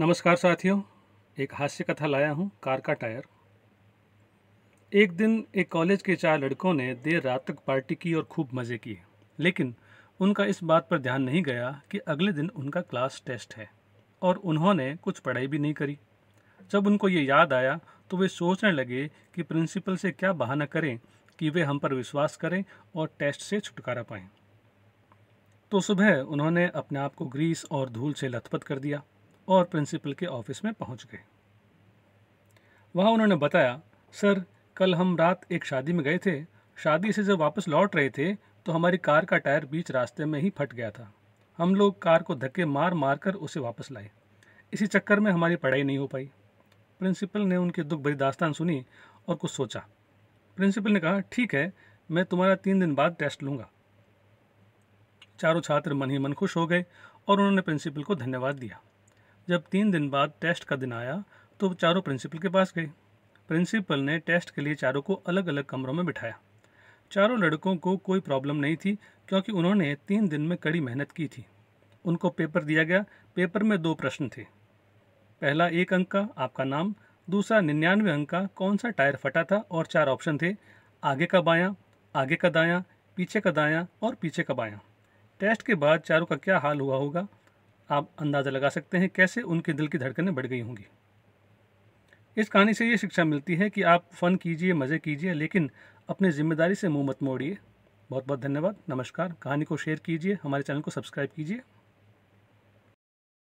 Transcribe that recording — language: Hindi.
नमस्कार साथियों एक हास्य कथा लाया हूँ कार का टायर एक दिन एक कॉलेज के चार लड़कों ने देर रात तक पार्टी की और खूब मज़े किए लेकिन उनका इस बात पर ध्यान नहीं गया कि अगले दिन उनका क्लास टेस्ट है और उन्होंने कुछ पढ़ाई भी नहीं करी जब उनको ये याद आया तो वे सोचने लगे कि प्रिंसिपल से क्या बहाना करें कि वे हम पर विश्वास करें और टेस्ट से छुटकारा पाएं तो सुबह उन्होंने अपने आप को ग्रीस और धूल से लथपथ कर दिया और प्रिंसिपल के ऑफिस में पहुंच गए वहाँ उन्होंने बताया सर कल हम रात एक शादी में गए थे शादी से जब वापस लौट रहे थे तो हमारी कार का टायर बीच रास्ते में ही फट गया था हम लोग कार को धक्के मार मार कर उसे वापस लाए इसी चक्कर में हमारी पढ़ाई नहीं हो पाई प्रिंसिपल ने उनकी दुख भरी दास्तान सुनी और कुछ सोचा प्रिंसिपल ने कहा ठीक है मैं तुम्हारा तीन दिन बाद टेस्ट लूँगा चारों छात्र मन ही मन खुश हो गए और उन्होंने प्रिंसिपल को धन्यवाद दिया जब तीन दिन बाद टेस्ट का दिन आया तो चारों प्रिंसिपल के पास गई प्रिंसिपल ने टेस्ट के लिए चारों को अलग अलग कमरों में बिठाया चारों लड़कों को कोई प्रॉब्लम नहीं थी क्योंकि उन्होंने तीन दिन में कड़ी मेहनत की थी उनको पेपर दिया गया पेपर में दो प्रश्न थे पहला एक अंक का आपका नाम दूसरा निन्यानवे अंक का कौन सा टायर फटा था और चार ऑप्शन थे आगे का बायां आगे का दायां पीछे का दायां और पीछे का बायां टेस्ट के बाद चारों का क्या हाल हुआ होगा आप अंदाज़ा लगा सकते हैं कैसे उनके दिल की धड़कनें बढ़ गई होंगी इस कहानी से ये शिक्षा मिलती है कि आप फ़न कीजिए मज़े कीजिए लेकिन अपनी जिम्मेदारी से मुँह मत मोड़िए बहुत बहुत धन्यवाद नमस्कार कहानी को शेयर कीजिए हमारे चैनल को सब्सक्राइब कीजिए